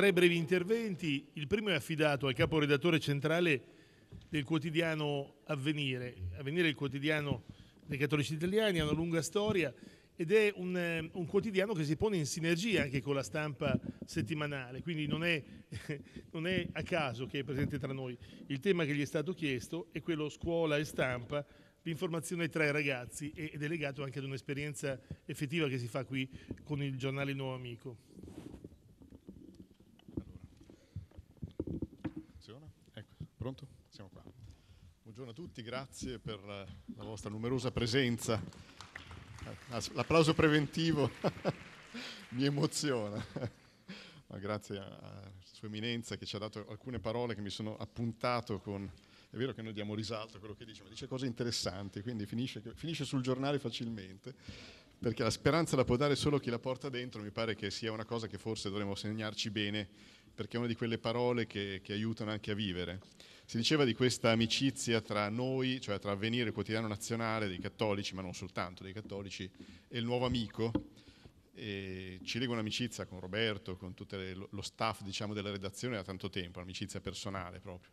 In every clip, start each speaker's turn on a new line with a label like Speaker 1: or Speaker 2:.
Speaker 1: tre brevi interventi. Il primo è affidato al caporedattore centrale del quotidiano Avvenire. Avvenire è il quotidiano dei cattolici italiani, ha una lunga storia ed è un, ehm, un, quotidiano che si pone in sinergia anche con la stampa settimanale, quindi non è, non è, a caso che è presente tra noi. Il tema che gli è stato chiesto è quello scuola e stampa, l'informazione tra i ragazzi ed è legato anche ad un'esperienza effettiva che si fa qui con il giornale Nuovo Amico. Pronto? Siamo qua.
Speaker 2: Buongiorno a tutti, grazie per eh, la vostra numerosa presenza. Eh, l'applauso preventivo mi emoziona. Ma grazie a Sua Eminenza che ci ha dato alcune parole che mi sono appuntato con... È vero che noi diamo risalto a quello che dice, ma dice cose interessanti, quindi finisce, finisce sul giornale facilmente, perché la speranza la può dare solo chi la porta dentro, mi pare che sia una cosa che forse dovremmo segnarci bene perché è una di quelle parole che, che aiutano anche a vivere. Si diceva di questa amicizia tra noi, cioè tra avvenire il quotidiano nazionale dei cattolici, ma non soltanto dei cattolici, e il nuovo amico. E ci lega un'amicizia con Roberto, con tutto lo staff diciamo, della redazione da tanto tempo, un'amicizia personale proprio.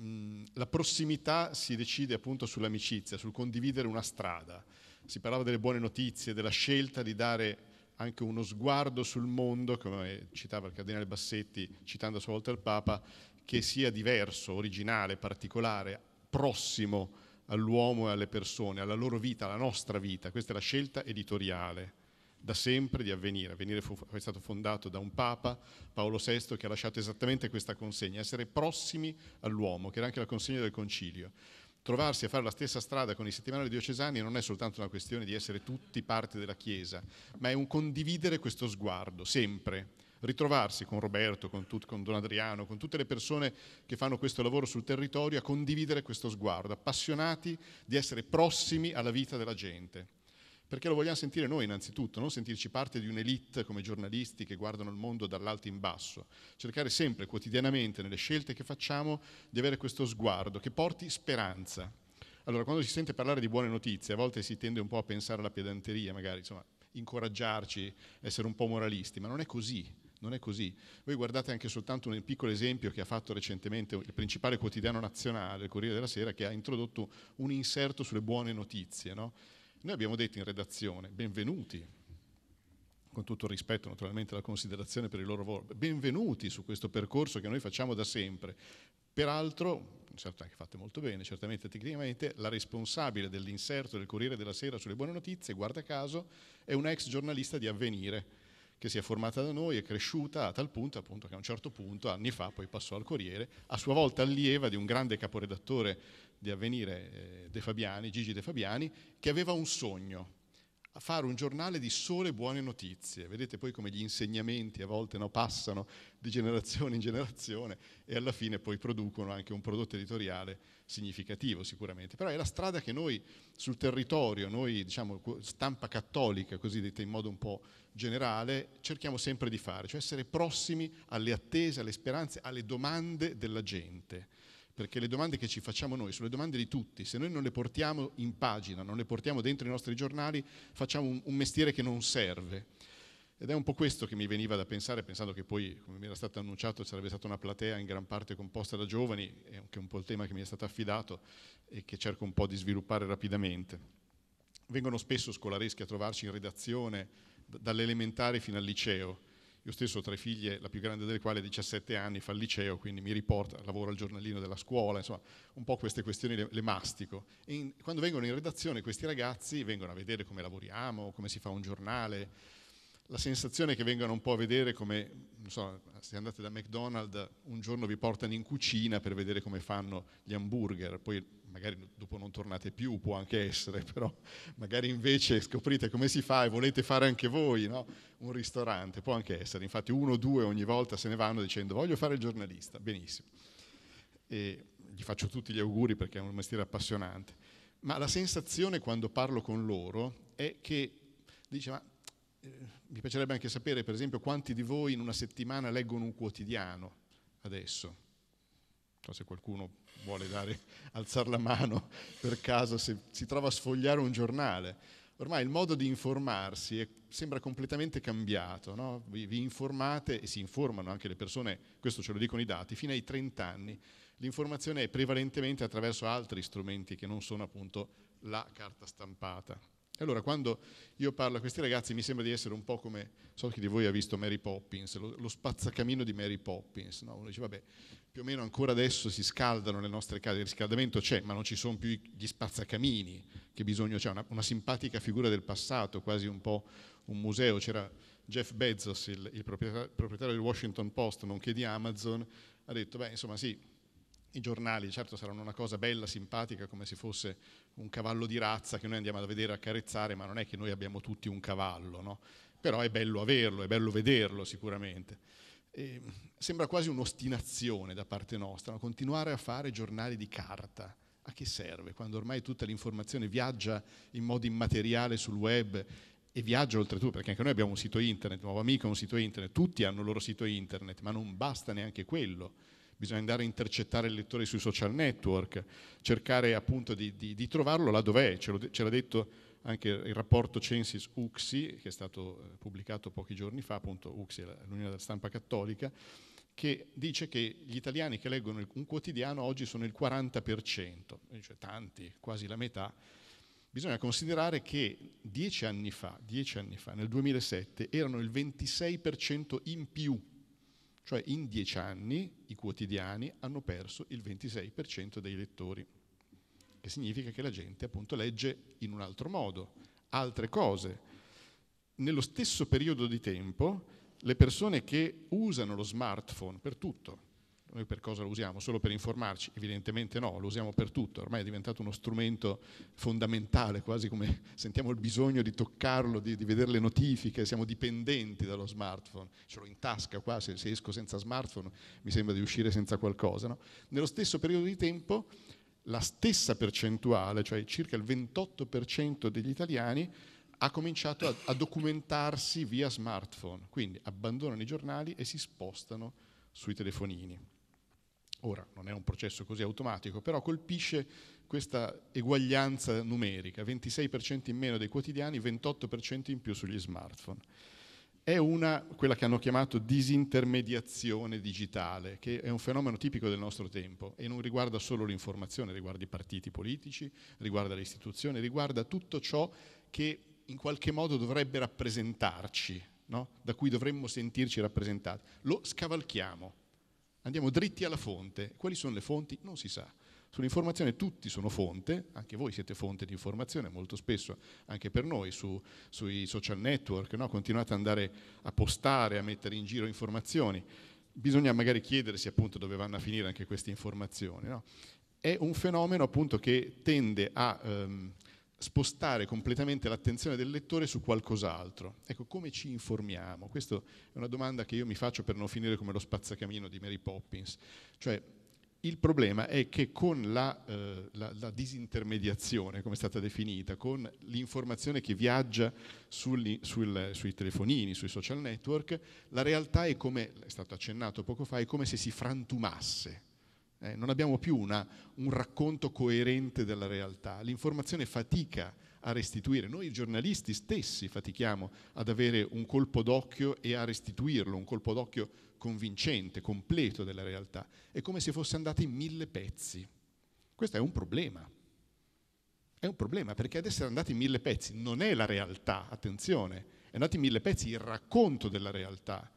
Speaker 2: Mm, la prossimità si decide appunto sull'amicizia, sul condividere una strada. Si parlava delle buone notizie, della scelta di dare anche uno sguardo sul mondo, come citava il Cardinale Bassetti, citando a sua volta il Papa, che sia diverso, originale, particolare, prossimo all'uomo e alle persone, alla loro vita, alla nostra vita. Questa è la scelta editoriale da sempre di avvenire. Avvenire fu, è stato fondato da un Papa, Paolo VI, che ha lasciato esattamente questa consegna, essere prossimi all'uomo, che era anche la consegna del concilio trovarsi a fare la stessa strada con i settimanali diocesani non è soltanto una questione di essere tutti parte della Chiesa, ma è un condividere questo sguardo, sempre. Ritrovarsi con Roberto, con, tut, con Don Adriano, con tutte le persone che fanno questo lavoro sul territorio, a condividere questo sguardo, appassionati di essere prossimi alla vita della gente perché lo vogliamo sentire noi innanzitutto, non sentirci parte di un'elite come giornalisti che guardano il mondo dall'alto in basso, cercare sempre quotidianamente nelle scelte che facciamo di avere questo sguardo che porti speranza. Allora, quando si sente parlare di buone notizie, a volte si tende un po' a pensare alla pedanteria, magari insomma, incoraggiarci, essere un po' moralisti, ma non è così. Non è così. Voi guardate anche soltanto un piccolo esempio che ha fatto recentemente il principale quotidiano nazionale, il Corriere della Sera, che ha introdotto un inserto sulle buone notizie. No? Noi abbiamo detto in redazione, benvenuti, con tutto il rispetto naturalmente la considerazione per il loro lavoro, benvenuti su questo percorso che noi facciamo da sempre. Peraltro, certo anche fatte molto bene, certamente tecnicamente, la responsabile dell'inserto del Corriere della Sera sulle buone notizie, guarda caso, è una ex giornalista di avvenire che si è formata da noi, è cresciuta a tal punto appunto, che a un certo punto, anni fa, poi passò al Corriere, a sua volta allieva di un grande caporedattore di Avvenire eh, De Fabiani, Gigi De Fabiani, che aveva un sogno, fare un giornale di sole buone notizie. Vedete poi come gli insegnamenti a volte no, passano di generazione in generazione e alla fine poi producono anche un prodotto editoriale significativo sicuramente. Però è la strada che noi sul territorio, noi diciamo stampa cattolica, così detta in modo un po' generale, cerchiamo sempre di fare, cioè essere prossimi alle attese, alle speranze, alle domande della gente perché le domande che ci facciamo noi sono le domande di tutti, se noi non le portiamo in pagina, non le portiamo dentro i nostri giornali, facciamo un, un mestiere che non serve. Ed è un po' questo che mi veniva da pensare, pensando che poi, come mi era stato annunciato, sarebbe stata una platea in gran parte composta da giovani, che è un po' il tema che mi è stato affidato e che cerco un po' di sviluppare rapidamente. Vengono spesso scolareschi a trovarci in redazione, dall'elementare fino al liceo, io stesso ho tre figlie, la più grande delle quali ha 17 anni, fa il liceo, quindi mi riporta, lavoro al giornalino della scuola, insomma, un po' queste questioni le, le mastico. In, quando vengono in redazione questi ragazzi vengono a vedere come lavoriamo, come si fa un giornale, la sensazione che vengano un po' a vedere come, non so, se andate da McDonald's un giorno vi portano in cucina per vedere come fanno gli hamburger, poi magari dopo non tornate più, può anche essere, però magari invece scoprite come si fa e volete fare anche voi no? un ristorante, può anche essere, infatti uno o due ogni volta se ne vanno dicendo voglio fare il giornalista, benissimo. E gli faccio tutti gli auguri perché è un mestiere appassionante, ma la sensazione quando parlo con loro è che dice ma eh, mi piacerebbe anche sapere, per esempio, quanti di voi in una settimana leggono un quotidiano adesso. Non so se qualcuno vuole dare, alzare la mano per caso, se si trova a sfogliare un giornale. Ormai il modo di informarsi è, sembra completamente cambiato, no? vi, vi informate e si informano anche le persone, questo ce lo dicono i dati, fino ai 30 anni l'informazione è prevalentemente attraverso altri strumenti che non sono appunto la carta stampata. E allora quando io parlo a questi ragazzi mi sembra di essere un po' come, so chi di voi ha visto Mary Poppins, lo, lo spazzacamino di Mary Poppins, no? uno dice vabbè più o meno ancora adesso si scaldano le nostre case, il riscaldamento c'è ma non ci sono più gli spazzacamini, che bisogno c'è, una, una simpatica figura del passato, quasi un po' un museo, c'era Jeff Bezos, il, il proprietario, del Washington Post, nonché di Amazon, ha detto beh insomma sì, i giornali certo saranno una cosa bella, simpatica, come se fosse un cavallo di razza che noi andiamo a vedere a carezzare, ma non è che noi abbiamo tutti un cavallo, no? però è bello averlo, è bello vederlo sicuramente. E ehm, sembra quasi un'ostinazione da parte nostra, no? continuare a fare giornali di carta. A che serve quando ormai tutta l'informazione viaggia in modo immateriale sul web e viaggia oltretutto, perché anche noi abbiamo un sito internet, Nuovo Amico ha un sito internet, tutti hanno il loro sito internet, ma non basta neanche quello bisogna andare a intercettare il lettore sui social network, cercare appunto di, di, di trovarlo là dov'è, ce, ce l'ha detto anche il rapporto Censis UXI, che è stato eh, pubblicato pochi giorni fa, appunto UXI è l'Unione della Stampa Cattolica, che dice che gli italiani che leggono un quotidiano oggi sono il 40%, cioè tanti, quasi la metà. Bisogna considerare che dieci anni fa, dieci anni fa nel 2007, erano il 26% in più cioè in dieci anni i quotidiani hanno perso il 26% dei lettori, che significa che la gente appunto legge in un altro modo, altre cose. Nello stesso periodo di tempo le persone che usano lo smartphone per tutto, noi per cosa lo usiamo? Solo per informarci? Evidentemente no, lo usiamo per tutto, ormai è diventato uno strumento fondamentale, quasi come sentiamo il bisogno di toccarlo, di, di vedere le notifiche, siamo dipendenti dallo smartphone, ce l'ho in tasca qua, se, se esco senza smartphone mi sembra di uscire senza qualcosa. No? Nello stesso periodo di tempo la stessa percentuale, cioè circa il 28% degli italiani, ha cominciato a, a, documentarsi via smartphone, quindi abbandonano i giornali e si spostano sui telefonini. Ora, non è un processo così automatico, però colpisce questa eguaglianza numerica, 26% in meno dei quotidiani, 28% in più sugli smartphone. È una, quella che hanno chiamato disintermediazione digitale, che è un fenomeno tipico del nostro tempo e non riguarda solo l'informazione, riguarda i partiti politici, riguarda le istituzioni, riguarda tutto ciò che in qualche modo dovrebbe rappresentarci, no? da cui dovremmo sentirci rappresentati. Lo scavalchiamo, Andiamo dritti alla fonte. Quali sono le fonti? Non si sa. Sull'informazione tutti sono fonte, anche voi siete fonte di informazione molto spesso, anche per noi su, sui social network, no? continuate ad andare a postare, a mettere in giro informazioni. Bisogna magari chiedersi appunto dove vanno a finire anche queste informazioni. No? È un fenomeno appunto che tende a... Um, spostare completamente l'attenzione del lettore su qualcos'altro. Ecco, come ci informiamo? Questa è una domanda che io mi faccio per non finire come lo spazzacamino di Mary Poppins. Cioè, il problema è che con la, eh, la, la, disintermediazione, come è stata definita, con l'informazione che viaggia sul, sul, sui telefonini, sui social network, la realtà è come, è stato accennato poco fa, è come se si frantumasse. Eh, non abbiamo più una, un racconto coerente della realtà, l'informazione fatica a restituire, noi giornalisti stessi fatichiamo ad avere un colpo d'occhio e a restituirlo, un colpo d'occhio convincente, completo della realtà, è come se fosse andata in mille pezzi. Questo è un problema, è un problema perché ad essere andati in mille pezzi non è la realtà, attenzione, è andato in mille pezzi il racconto della realtà,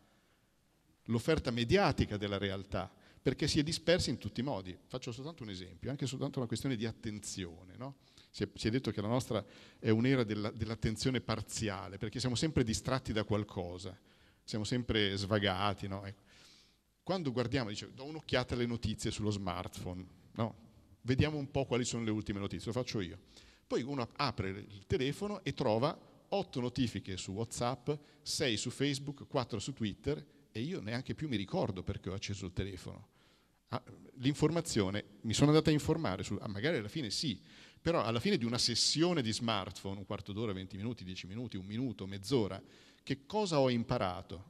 Speaker 2: l'offerta mediatica della realtà perché si è dispersa in tutti i modi. Faccio soltanto un esempio, anche soltanto una questione di attenzione. No? Si, è, si, è, detto che la nostra è un'era della, dell'attenzione parziale, perché siamo sempre distratti da qualcosa, siamo sempre svagati. No? Ecco. Quando guardiamo, dice, do un'occhiata alle notizie sullo smartphone, no? vediamo un po' quali sono le ultime notizie, lo faccio io. Poi uno apre il telefono e trova 8 notifiche su WhatsApp, 6 su Facebook, 4 su Twitter e io neanche più mi ricordo perché ho acceso il telefono. Ah, l'informazione, mi sono andata a informare, su, ah, magari alla fine sì, però alla fine di una sessione di smartphone, un quarto d'ora, venti minuti, dieci minuti, un minuto, mezz'ora, che cosa ho imparato?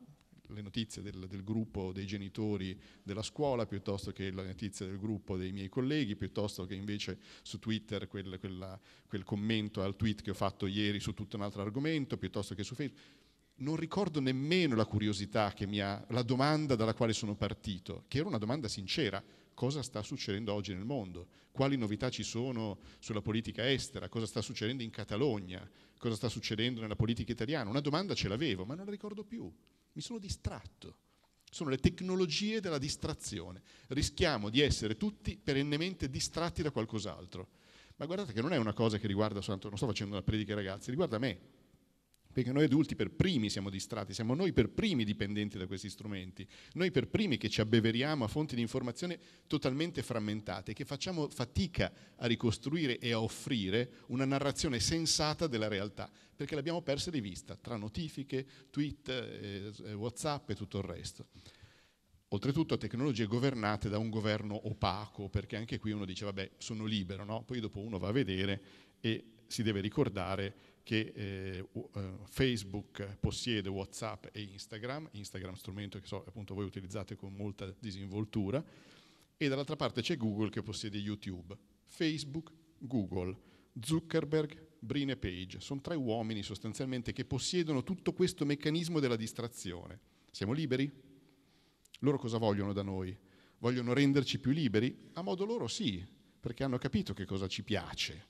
Speaker 2: Le notizie del, del gruppo dei genitori della scuola, piuttosto che le notizie del gruppo dei miei colleghi, piuttosto che invece su Twitter quel, quella, quel commento al tweet che ho fatto ieri su tutto un altro argomento, piuttosto che su Facebook non ricordo nemmeno la curiosità che mi ha, la domanda dalla quale sono partito, che era una domanda sincera. Cosa sta succedendo oggi nel mondo? Quali novità ci sono sulla politica estera? Cosa sta succedendo in Catalogna? Cosa sta succedendo nella politica italiana? Una domanda ce l'avevo, ma non la ricordo più. Mi sono distratto. Sono le tecnologie della distrazione. Rischiamo di essere tutti perennemente distratti da qualcos'altro. Ma guardate che non è una cosa che riguarda soltanto, non sto facendo una predica ai ragazzi, riguarda me, perché noi adulti per primi siamo distratti, siamo noi per primi dipendenti da questi strumenti, noi per primi che ci abbeveriamo a fonti di informazione totalmente frammentate, che facciamo fatica a ricostruire e a offrire una narrazione sensata della realtà, perché l'abbiamo persa di vista tra notifiche, tweet, eh, eh, Whatsapp e tutto il resto. Oltretutto tecnologie governate da un governo opaco, perché anche qui uno dice vabbè sono libero, no? poi dopo uno va a vedere e si deve ricordare che eh, eh, Facebook possiede WhatsApp e Instagram, Instagram strumento che so appunto voi utilizzate con molta disinvoltura, e dall'altra parte c'è Google che possiede YouTube, Facebook, Google, Zuckerberg, Brine Page, sono tre uomini sostanzialmente che possiedono tutto questo meccanismo della distrazione. Siamo liberi? Loro cosa vogliono da noi? Vogliono renderci più liberi? A modo loro sì, perché hanno capito che cosa ci piace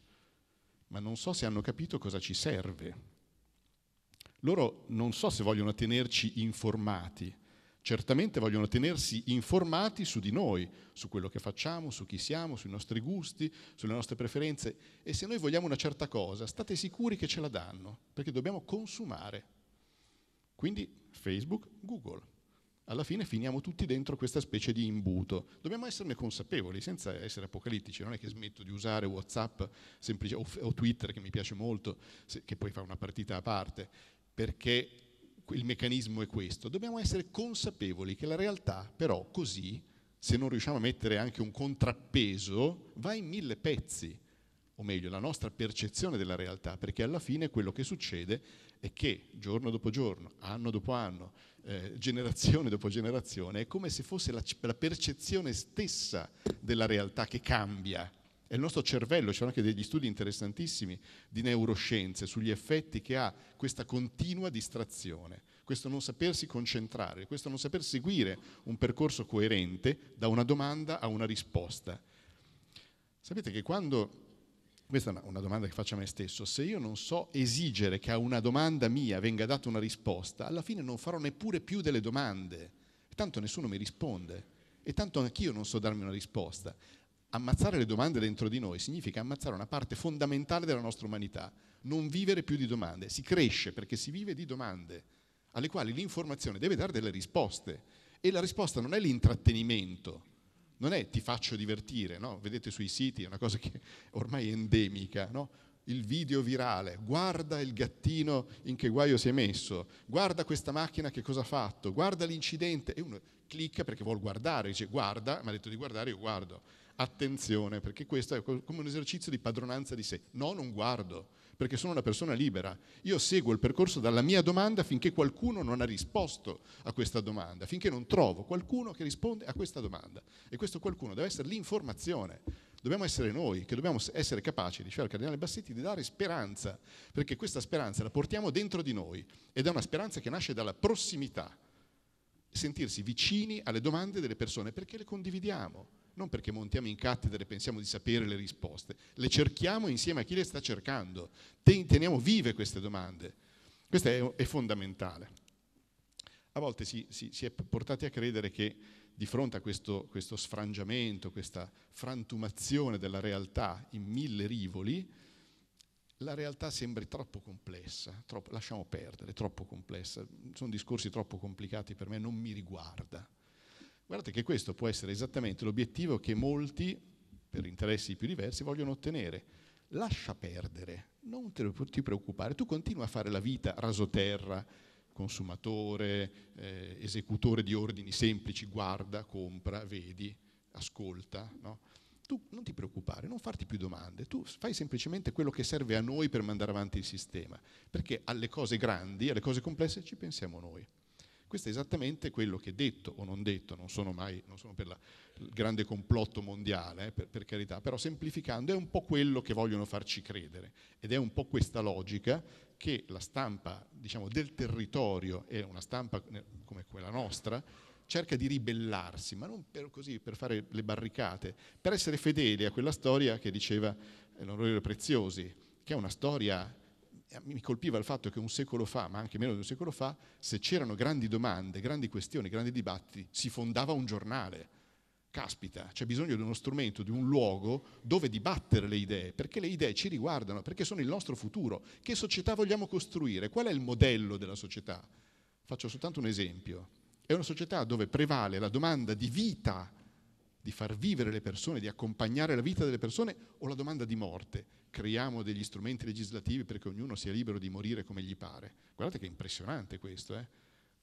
Speaker 2: ma non so se hanno capito cosa ci serve. Loro non so se vogliono tenerci informati, certamente vogliono tenersi informati su di noi, su quello che facciamo, su chi siamo, sui nostri gusti, sulle nostre preferenze e se noi vogliamo una certa cosa, state sicuri che ce la danno, perché dobbiamo consumare. Quindi Facebook, Google alla fine finiamo tutti dentro questa specie di imbuto. Dobbiamo esserne consapevoli, senza essere apocalittici. Non è che smetto di usare WhatsApp semplice, o, o, Twitter, che mi piace molto, se, che poi fa una partita a parte, perché il meccanismo è questo. Dobbiamo essere consapevoli che la realtà, però, così, se non riusciamo a mettere anche un contrappeso, va in mille pezzi o meglio la nostra percezione della realtà, perché alla fine quello che succede e che giorno dopo giorno, anno dopo anno, eh, generazione dopo generazione, è come se fosse la, la, percezione stessa della realtà che cambia. È il nostro cervello, ci sono anche degli studi interessantissimi di neuroscienze sugli effetti che ha questa continua distrazione, questo non sapersi concentrare, questo non saper seguire un percorso coerente da una domanda a una risposta. Sapete che quando questa è una, una domanda che faccio a me stesso. Se io non so esigere che a una domanda mia venga data una risposta, alla fine non farò neppure più delle domande. Tanto nessuno mi risponde e tanto anch'io non so darmi una risposta. Ammazzare le domande dentro di noi significa ammazzare una parte fondamentale della nostra umanità, non vivere più di domande, si cresce perché si vive di domande alle quali l'informazione deve dare delle risposte e la risposta non è l'intrattenimento, non è ti faccio divertire, no? vedete sui siti, è una cosa che ormai è endemica, no? il video virale, guarda il gattino in che guaio si è messo, guarda questa macchina che cosa ha fatto, guarda l'incidente e uno clicca perché vuol guardare, dice guarda, mi ha detto di guardare, io guardo attenzione, perché questo è come un esercizio di padronanza di sé. No, non guardo, perché sono una persona libera. Io seguo il percorso dalla mia domanda finché qualcuno non ha risposto a questa domanda, finché non trovo qualcuno che risponde a questa domanda. E questo qualcuno deve essere l'informazione. Dobbiamo essere noi che dobbiamo essere capaci, diceva il cardinale Bassetti, di dare speranza, perché questa speranza la portiamo dentro di noi ed è una speranza che nasce dalla prossimità, sentirsi vicini alle domande delle persone perché le condividiamo non perché montiamo in cattedra e pensiamo di sapere le risposte, le cerchiamo insieme a chi le sta cercando, teniamo vive queste domande. Questo è, è fondamentale. A volte si, si, si, è portati a credere che di fronte a questo, questo sfrangiamento, questa frantumazione della realtà in mille rivoli, la realtà sembri troppo complessa, troppo, lasciamo perdere, troppo complessa, sono discorsi troppo complicati per me, non mi riguarda. Guardate che questo può essere esattamente l'obiettivo che molti, per interessi più diversi, vogliono ottenere. Lascia perdere, non ti preoccupare, tu continua a fare la vita rasoterra, consumatore, eh, esecutore di ordini semplici, guarda, compra, vedi, ascolta. No? Tu non ti preoccupare, non farti più domande, tu fai semplicemente quello che serve a noi per mandare avanti il sistema, perché alle cose grandi, alle cose complesse ci pensiamo noi. Questo è esattamente quello che detto o non detto, non sono mai, non sono per la, il grande complotto mondiale, eh, per, per carità, però semplificando è un po' quello che vogliono farci credere ed è un po' questa logica che la stampa diciamo, del territorio e una stampa eh, come quella nostra cerca di ribellarsi, ma non per, così, per fare le barricate, per essere fedeli a quella storia che diceva eh, l'onorevole Preziosi, che è una storia mi colpiva il fatto che un secolo fa, ma anche meno di un secolo fa, se c'erano grandi domande, grandi questioni, grandi dibattiti, si fondava un giornale. Caspita, c'è bisogno di uno strumento, di un luogo dove dibattere le idee, perché le idee ci riguardano, perché sono il nostro futuro. Che società vogliamo costruire? Qual è il modello della società? Faccio soltanto un esempio. È una società dove prevale la domanda di vita di far vivere le persone, di accompagnare la vita delle persone o la domanda di morte. Creiamo degli strumenti legislativi perché ognuno sia libero di morire come gli pare. Guardate che impressionante questo, eh?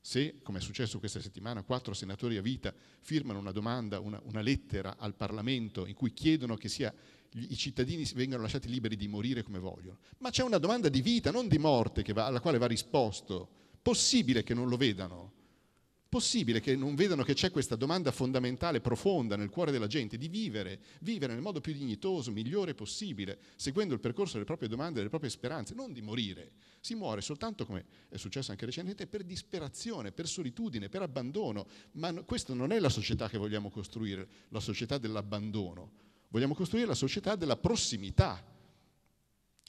Speaker 2: Se, come è successo questa settimana, quattro senatori a vita firmano una domanda, una, una lettera al Parlamento in cui chiedono che sia, gli, i cittadini vengano lasciati liberi di morire come vogliono. Ma c'è una domanda di vita, non di morte, va, alla quale va risposto. Possibile che non lo vedano? Possibile che non vedano che c'è questa domanda fondamentale, profonda nel cuore della gente, di vivere, vivere nel modo più dignitoso, migliore possibile, seguendo il percorso delle proprie domande, delle proprie speranze, non di morire. Si muore soltanto, come è successo anche recentemente, per disperazione, per solitudine, per abbandono. Ma no, questa non è la società che vogliamo costruire, la società dell'abbandono. Vogliamo costruire la società della prossimità.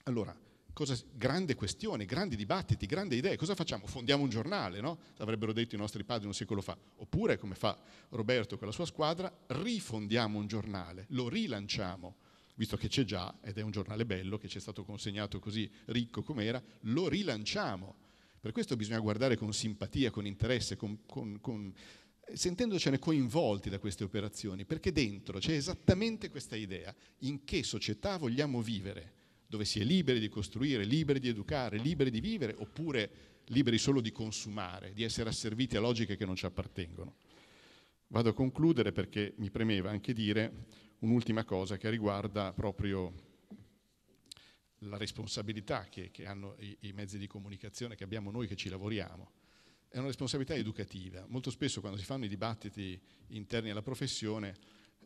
Speaker 2: Allora, Cosa, grande questione, grandi dibattiti, grandi idee. Cosa facciamo? Fondiamo un giornale, no? Avrebbero detto i nostri padri un secolo fa. Oppure, come fa Roberto con la sua squadra, rifondiamo un giornale, lo rilanciamo, visto che c'è già, ed è un giornale bello che ci è stato consegnato così ricco com'era, lo rilanciamo. Per questo bisogna guardare con simpatia, con interesse, con, con, con, sentendocene coinvolti da queste operazioni, perché dentro c'è esattamente questa idea, in che società vogliamo vivere dove si è liberi di costruire, liberi di educare, liberi di vivere, oppure liberi solo di consumare, di essere asserviti a logiche che non ci appartengono. Vado a concludere perché mi premeva anche dire un'ultima cosa che riguarda proprio la responsabilità che, che hanno i, i mezzi di comunicazione che abbiamo noi che ci lavoriamo è una responsabilità educativa. Molto spesso quando si fanno i dibattiti interni alla professione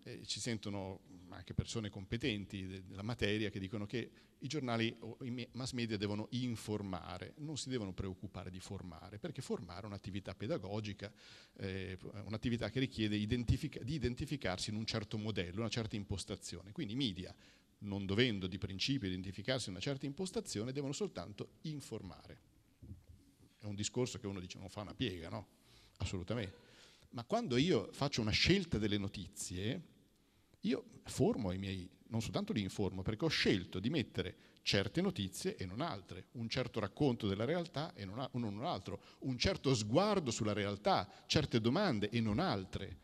Speaker 2: eh, ci sentono anche persone competenti de- della materia che dicono che i giornali o i mass media devono informare, non si devono preoccupare di formare, perché formare è un'attività pedagogica, eh, un'attività che richiede identific- di identificarsi in un certo modello, una certa impostazione. Quindi i media, non dovendo di principio identificarsi in una certa impostazione, devono soltanto informare. È un discorso che uno dice non fa una piega, no? Assolutamente. Ma quando io faccio una scelta delle notizie, io formo i miei, non soltanto li informo, perché ho scelto di mettere certe notizie e non altre, un certo racconto della realtà e non, un altro, un certo sguardo sulla realtà, certe domande e non altre,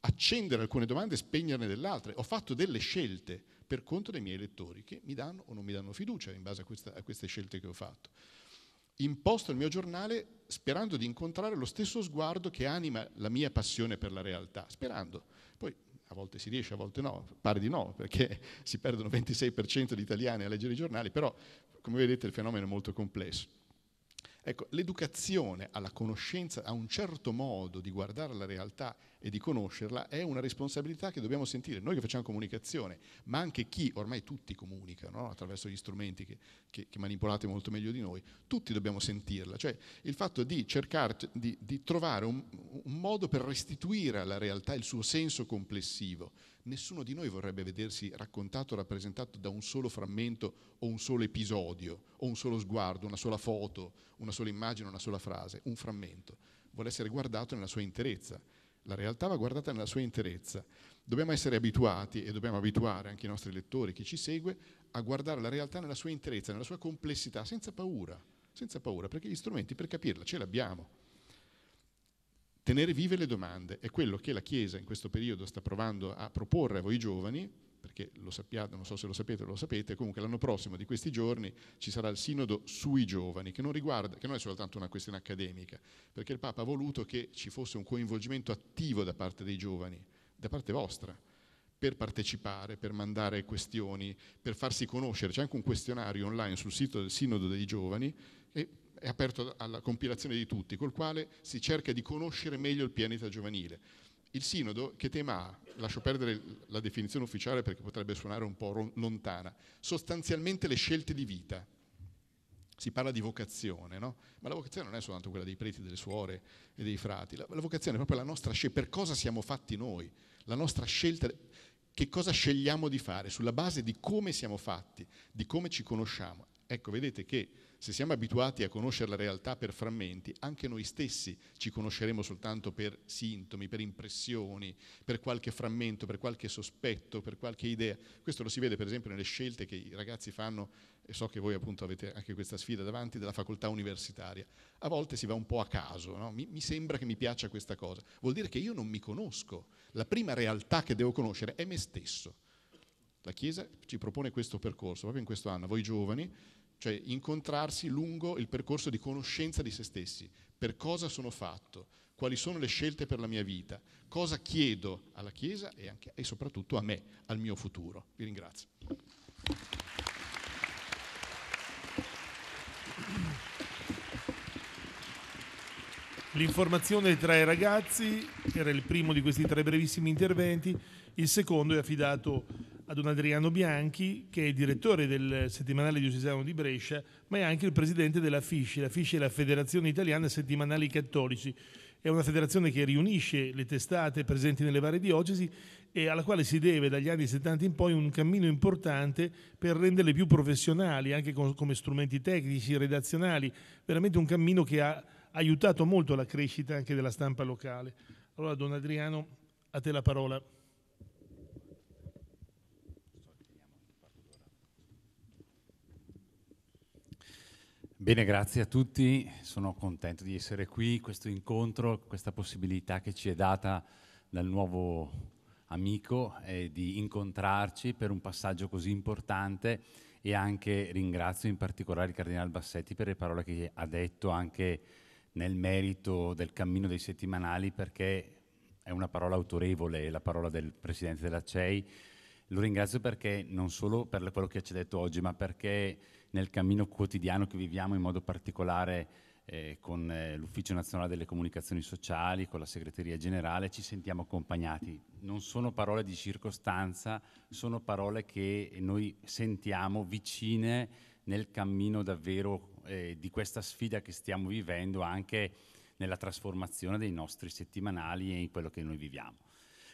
Speaker 2: accendere alcune domande e spegnerne delle Ho fatto delle scelte per conto dei miei lettori che mi danno o non mi danno fiducia in base a, questa, a queste scelte che ho fatto. Imposto il mio giornale sperando di incontrare lo stesso sguardo che anima la mia passione per la realtà, sperando. Poi a volte si riesce, a volte no, pare di no, perché si perdono 26% di italiani a leggere i giornali, però come vedete il fenomeno è molto complesso. Ecco, l'educazione alla conoscenza, a un certo modo di guardare la realtà e di conoscerla, è una responsabilità che dobbiamo sentire noi che facciamo comunicazione, ma anche chi, ormai tutti comunicano no? attraverso gli strumenti che, che, che, manipolate molto meglio di noi, tutti dobbiamo sentirla, cioè il fatto di cercare di, di trovare un, un modo per restituire alla realtà il suo senso complessivo nessuno di noi vorrebbe vedersi raccontato, rappresentato da un solo frammento o un solo episodio o un solo sguardo, una sola foto, una sola immagine, una sola frase, un frammento. Vuole essere guardato nella sua interezza. La realtà va guardata nella sua interezza. Dobbiamo essere abituati e dobbiamo abituare anche i nostri lettori, chi ci segue, a guardare la realtà nella sua interezza, nella sua complessità, senza paura, senza paura, perché gli strumenti per capirla ce l'abbiamo. Tenere vive le domande è quello che la Chiesa in questo periodo sta provando a proporre a voi giovani, perché lo sappiate, non so se lo sapete o lo sapete, comunque l'anno prossimo di questi giorni ci sarà il sinodo sui giovani, che non, riguarda, che non è soltanto una questione accademica, perché il Papa ha voluto che ci fosse un coinvolgimento attivo da parte dei giovani, da parte vostra, per partecipare, per mandare questioni, per farsi conoscere. C'è anche un questionario online sul sito del sinodo dei giovani che è aperto alla compilazione di tutti, col quale si cerca di conoscere meglio il pianeta giovanile. Il sinodo che tema ha? Lascio perdere la definizione ufficiale perché potrebbe suonare un po' lontana. Sostanzialmente le scelte di vita. Si parla di vocazione, no? Ma la vocazione non è soltanto quella dei preti, delle suore e dei frati. La, la vocazione è proprio la nostra scelta, per cosa siamo fatti noi, la nostra scelta, che cosa scegliamo di fare sulla base di come siamo fatti, di come ci conosciamo. Ecco, vedete che se siamo abituati a conoscere la realtà per frammenti, anche noi stessi ci conosceremo soltanto per sintomi, per impressioni, per qualche frammento, per qualche sospetto, per qualche idea. Questo lo si vede per esempio nelle scelte che i ragazzi fanno, e so che voi appunto avete anche questa sfida davanti, della facoltà universitaria. A volte si va un po' a caso, no? mi, mi sembra che mi piaccia questa cosa. Vuol dire che io non mi conosco. La prima realtà che devo conoscere è me stesso. La Chiesa ci propone questo percorso, proprio in questo anno, voi giovani cioè incontrarsi lungo il percorso di conoscenza di se stessi, per cosa sono fatto, quali sono le scelte per la mia vita, cosa chiedo alla Chiesa e, anche, e soprattutto a me, al mio futuro. Vi ringrazio.
Speaker 1: L'informazione tra i ragazzi era il primo di questi tre brevissimi interventi, il secondo è affidato ad un Adriano Bianchi che è direttore del settimanale diocesano di Brescia, ma è anche il presidente della FISCI. La FISCI è la Federazione Italiana Settimanali Cattolici, è una federazione che riunisce le testate presenti nelle varie diocesi e alla quale si deve dagli anni 70 in poi un cammino importante per renderle più professionali, anche con, come strumenti tecnici, redazionali, veramente un cammino che ha aiutato molto la crescita anche della stampa locale. Allora, Don Adriano, a te la parola.
Speaker 3: Bene, grazie a tutti, sono contento di essere qui, questo incontro, questa possibilità che ci è data dal nuovo amico eh, di incontrarci per un passaggio così importante e anche ringrazio in particolare il Cardinale Bassetti per le parole che ha detto anche nel merito del cammino dei settimanali perché è una parola autorevole, la parola del Presidente della CEI. Lo ringrazio perché non solo per quello che ci ha detto oggi, ma perché nel cammino quotidiano che viviamo in modo particolare eh, con eh, l'Ufficio Nazionale delle Comunicazioni Sociali, con la Segreteria Generale, ci sentiamo accompagnati. Non sono parole di circostanza, sono parole che noi sentiamo vicine nel cammino davvero eh, di questa sfida che stiamo vivendo anche nella trasformazione dei nostri settimanali e in quello che noi viviamo.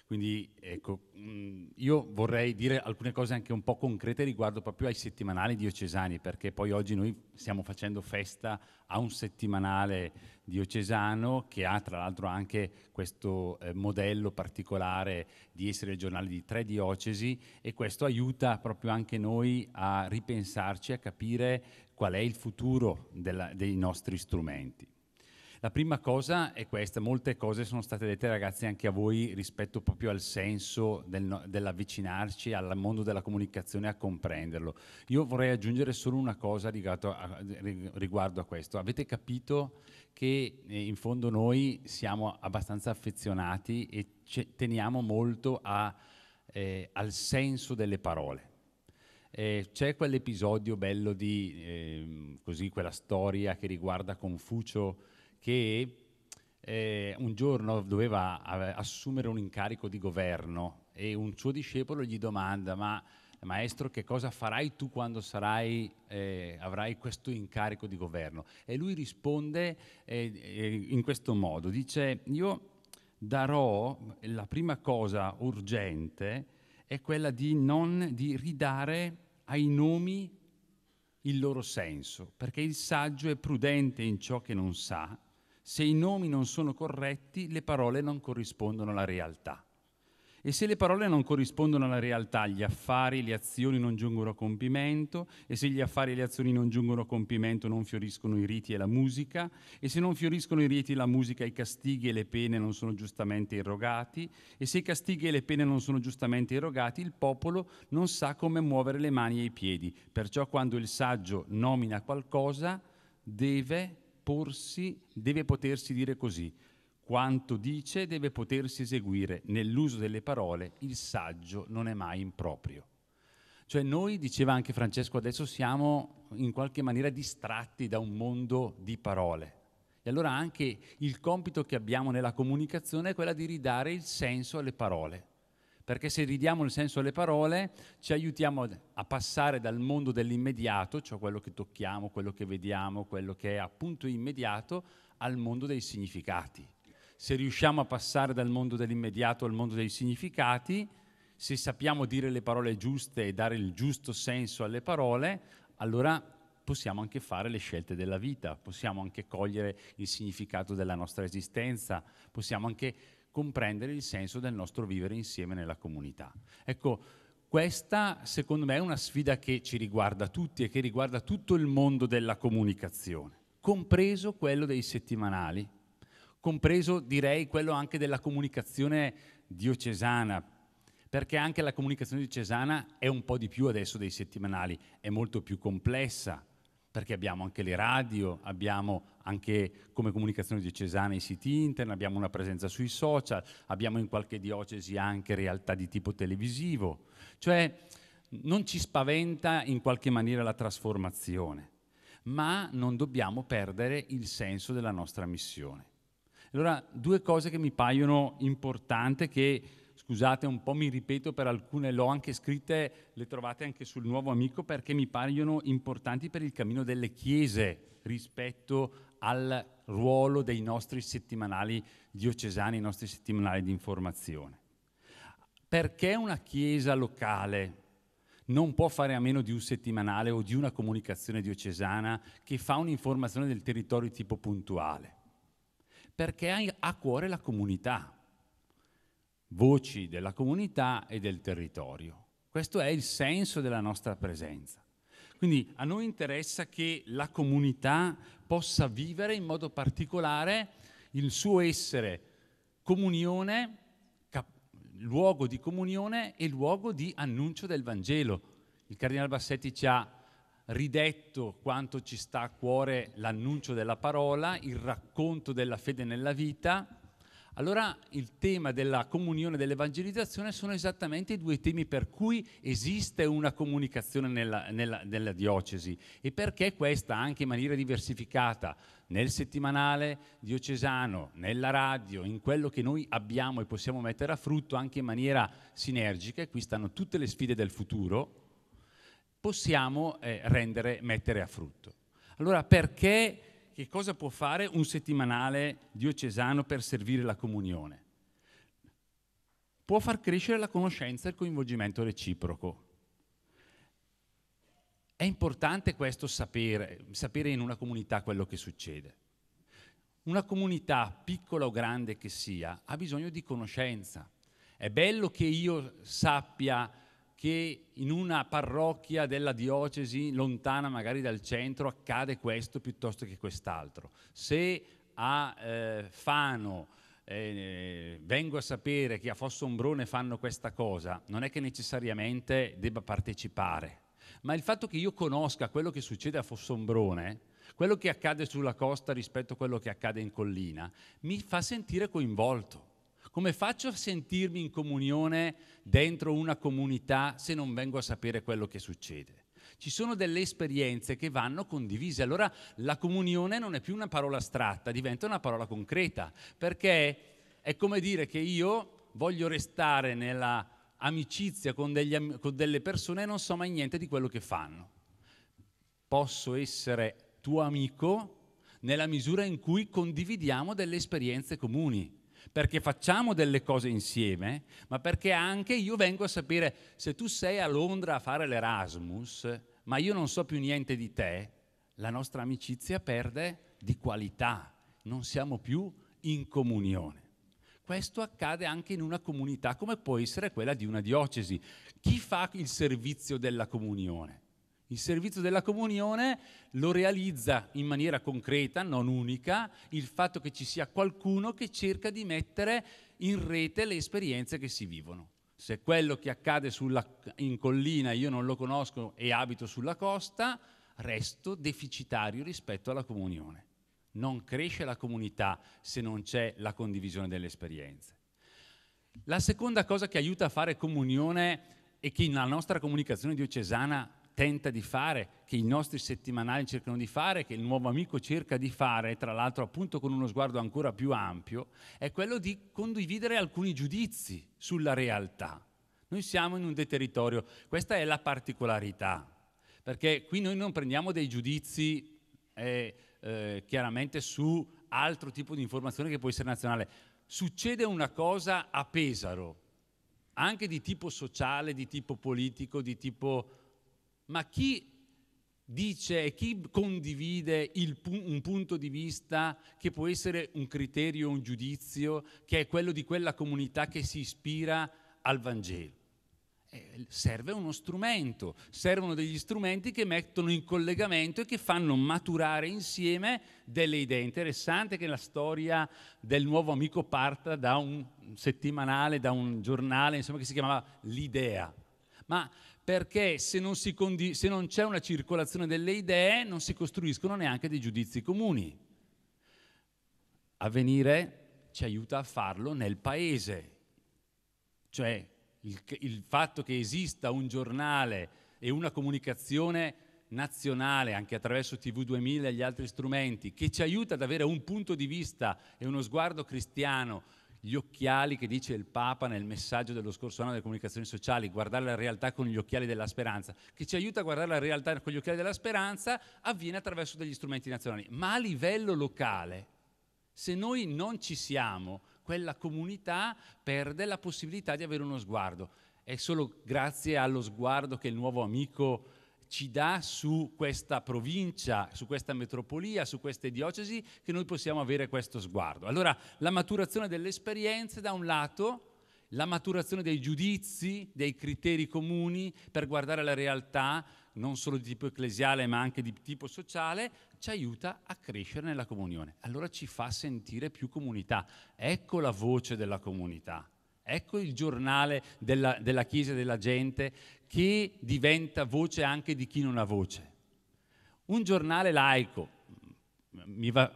Speaker 3: Quindi ecco, mm, io vorrei dire alcune cose anche un po' concrete riguardo proprio ai settimanali diocesani, perché poi oggi noi stiamo facendo festa a un settimanale diocesano che ha tra l'altro anche questo eh, modello particolare di essere il giornale di tre diocesi e questo aiuta proprio anche noi a ripensarci, a capire qual è il futuro della, dei nostri strumenti. La prima cosa è questa, molte cose sono state dette ragazzi anche a voi rispetto proprio al senso del, dell'avvicinarci al mondo della comunicazione, a comprenderlo. Io vorrei aggiungere solo una cosa riguardo a, riguardo a questo. Avete capito che eh, in fondo noi siamo abbastanza affezionati e teniamo molto a, eh, al senso delle parole. Eh, c'è quell'episodio bello di ehm, così, quella storia che riguarda Confucio che eh, un giorno doveva assumere un incarico di governo e un suo discepolo gli domanda, ma maestro che cosa farai tu quando sarai, eh, avrai questo incarico di governo? E lui risponde eh, eh, in questo modo, dice io darò la prima cosa urgente è quella di, non, di ridare ai nomi il loro senso, perché il saggio è prudente in ciò che non sa se i nomi non sono corretti, le parole non corrispondono alla realtà. E se le parole non corrispondono alla realtà, gli affari, le azioni non giungono a compimento, e se gli affari e le azioni non giungono a compimento non fioriscono i riti e la musica, e se non fioriscono i riti e la musica i castighi e le pene non sono giustamente erogati, e se i castighi e le pene non sono giustamente erogati, il popolo non sa come muovere le mani e i piedi. Perciò quando il saggio nomina qualcosa, deve porsi deve potersi dire così. Quanto dice deve potersi eseguire. Nell'uso delle parole il saggio non è mai improprio. Cioè noi, diceva anche Francesco adesso, siamo in qualche maniera distratti da un mondo di parole. E allora anche il compito che abbiamo nella comunicazione è quella di ridare il senso alle parole perché se ridiamo il senso alle parole ci aiutiamo a passare dal mondo dell'immediato, cioè quello che tocchiamo, quello che vediamo, quello che è appunto immediato, al mondo dei significati. Se riusciamo a passare dal mondo dell'immediato al mondo dei significati, se sappiamo dire le parole giuste e dare il giusto senso alle parole, allora possiamo anche fare le scelte della vita, possiamo anche cogliere il significato della nostra esistenza, possiamo anche comprendere il senso del nostro vivere insieme nella comunità. Ecco, questa secondo me è una sfida che ci riguarda tutti e che riguarda tutto il mondo della comunicazione, compreso quello dei settimanali, compreso direi quello anche della comunicazione diocesana, perché anche la comunicazione diocesana è un po' di più adesso dei settimanali, è molto più complessa, perché abbiamo anche le radio, abbiamo anche come comunicazione diocesana i siti internet, abbiamo una presenza sui social, abbiamo in qualche diocesi anche realtà di tipo televisivo. Cioè non ci spaventa in qualche maniera la trasformazione, ma non dobbiamo perdere il senso della nostra missione. Allora, due cose che mi paiono importanti che scusate un po' mi ripeto per alcune, l'ho anche scritte, le trovate anche sul Nuovo Amico perché mi paiono importanti per il cammino delle chiese rispetto al ruolo dei nostri settimanali diocesani, i nostri settimanali di informazione. Perché una chiesa locale non può fare a meno di un settimanale o di una comunicazione diocesana che fa un'informazione del territorio tipo puntuale? Perché ha a cuore la comunità, voci della comunità e del territorio. Questo è il senso della nostra presenza. Quindi a noi interessa che la comunità possa vivere in modo particolare il suo essere comunione, luogo di comunione e luogo di annuncio del Vangelo. Il Cardinale Bassetti ci ha ridetto quanto ci sta a cuore l'annuncio della parola, il racconto della fede nella vita allora il tema della comunione e dell'evangelizzazione sono esattamente i due temi per cui esiste una comunicazione nella, nella, nella diocesi e perché questa anche in maniera diversificata nel settimanale diocesano, nella radio, in quello che noi abbiamo e possiamo mettere a frutto anche in maniera sinergica, e qui stanno tutte le sfide del futuro, possiamo eh, rendere, mettere a frutto. Allora perché che cosa può fare un settimanale diocesano per servire la comunione? Può far crescere la conoscenza e il coinvolgimento reciproco. È importante questo sapere, sapere in una comunità quello che succede. Una comunità, piccola o grande che sia, ha bisogno di conoscenza. È bello che io sappia che in una parrocchia della diocesi lontana magari dal centro accade questo piuttosto che quest'altro. Se a eh, Fano eh, vengo a sapere che a Fossombrone fanno questa cosa, non è che necessariamente debba partecipare, ma il fatto che io conosca quello che succede a Fossombrone, quello che accade sulla costa rispetto a quello che accade in collina, mi fa sentire coinvolto. Come faccio a sentirmi in comunione dentro una comunità se non vengo a sapere quello che succede? Ci sono delle esperienze che vanno condivise. Allora la comunione non è più una parola astratta, diventa una parola concreta, perché è come dire che io voglio restare nella amicizia con, degli, con delle persone e non so mai niente di quello che fanno. Posso essere tuo amico nella misura in cui condividiamo delle esperienze comuni perché facciamo delle cose insieme, ma perché anche io vengo a sapere se tu sei a Londra a fare l'Erasmus, ma io non so più niente di te, la nostra amicizia perde di qualità, non siamo più in comunione. Questo accade anche in una comunità come può essere quella di una diocesi. Chi fa il servizio della comunione? Il servizio della comunione lo realizza in maniera concreta, non unica, il fatto che ci sia qualcuno che cerca di mettere in rete le esperienze che si vivono. Se quello che accade sulla, in collina io non lo conosco e abito sulla costa, resto deficitario rispetto alla comunione. Non cresce la comunità se non c'è la condivisione delle esperienze. La seconda cosa che aiuta a fare comunione e che nella nostra comunicazione diocesana tenta di fare, che i nostri settimanali cercano di fare, che il nuovo amico cerca di fare, tra l'altro appunto con uno sguardo ancora più ampio, è quello di condividere alcuni giudizi sulla realtà. Noi siamo in un territorio, questa è la particolarità, perché qui noi non prendiamo dei giudizi eh, eh, chiaramente su altro tipo di informazione che può essere nazionale. Succede una cosa a Pesaro, anche di tipo sociale, di tipo politico, di tipo ma chi dice e chi condivide pu- un punto di vista che può essere un criterio, un giudizio, che è quello di quella comunità che si ispira al Vangelo. Eh, serve uno strumento, servono degli strumenti che mettono in collegamento e che fanno maturare insieme delle idee. Interessante che la storia del nuovo amico parta da un settimanale, da un giornale, insomma, che si chiamava L'Idea. Ma perché se non, condi- se non, c'è una circolazione delle idee non si costruiscono neanche dei giudizi comuni. Avvenire ci aiuta a farlo nel paese, cioè il, il fatto che esista un giornale e una comunicazione nazionale anche attraverso TV2000 e gli altri strumenti che ci aiuta ad avere un punto di vista e uno sguardo cristiano gli occhiali che dice il Papa nel messaggio dello scorso anno delle comunicazioni sociali, guardare la realtà con gli occhiali della speranza, che ci aiuta a guardare la realtà con gli occhiali della speranza, avviene attraverso degli strumenti nazionali. Ma a livello locale, se noi non ci siamo, quella comunità perde la possibilità di avere uno sguardo. È solo grazie allo sguardo che il nuovo amico ci dà su questa provincia, su questa metropolia, su queste diocesi, che noi possiamo avere questo sguardo. Allora, la maturazione delle esperienze, da un lato, la maturazione dei giudizi, dei criteri comuni per guardare la realtà, non solo di tipo ecclesiale ma anche di tipo sociale, ci aiuta a crescere nella comunione. Allora ci fa sentire più comunità. Ecco la voce della comunità. Ecco il giornale della, della Chiesa e della gente che diventa voce anche di chi non ha voce. Un giornale laico, va,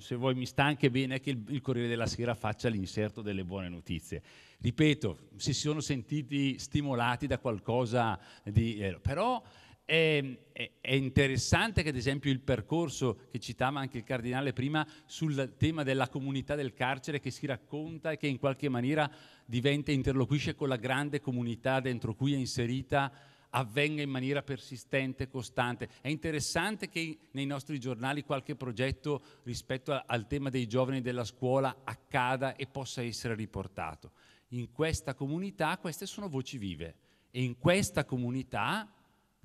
Speaker 3: se vuoi mi sta anche bene che il, il Corriere della Sera faccia l'inserto delle buone notizie. Ripeto, si sono sentiti stimolati da qualcosa di... Eh, però Ehm, è, è, interessante che ad esempio il percorso che citava anche il cardinale prima sul tema della comunità del carcere che si racconta e che in qualche maniera diventa, interloquisce con la grande comunità dentro cui è inserita, avvenga in maniera persistente, costante. È interessante che nei nostri giornali qualche progetto rispetto al tema dei giovani della scuola accada e possa essere riportato. In questa comunità queste sono voci vive e in questa comunità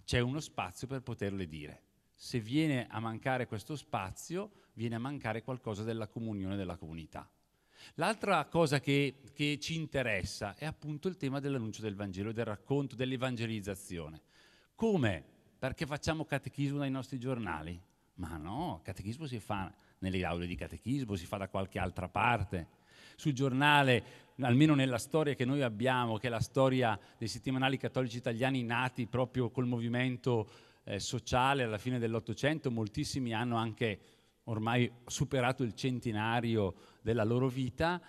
Speaker 3: c'è uno spazio per poterle dire. Se viene a mancare questo spazio, viene a mancare qualcosa della comunione della comunità. L'altra cosa che, che ci interessa è appunto il tema dell'annuncio del Vangelo, del racconto, dell'evangelizzazione. Come? Perché facciamo catechismo dai nostri giornali? Ma no, catechismo si fa nelle aule di catechismo, si fa da qualche altra parte sul giornale, almeno nella storia che noi abbiamo, che è la storia dei settimanali cattolici italiani nati proprio col movimento eh, sociale alla fine dell'Ottocento, moltissimi hanno anche ormai superato il centenario della loro vita,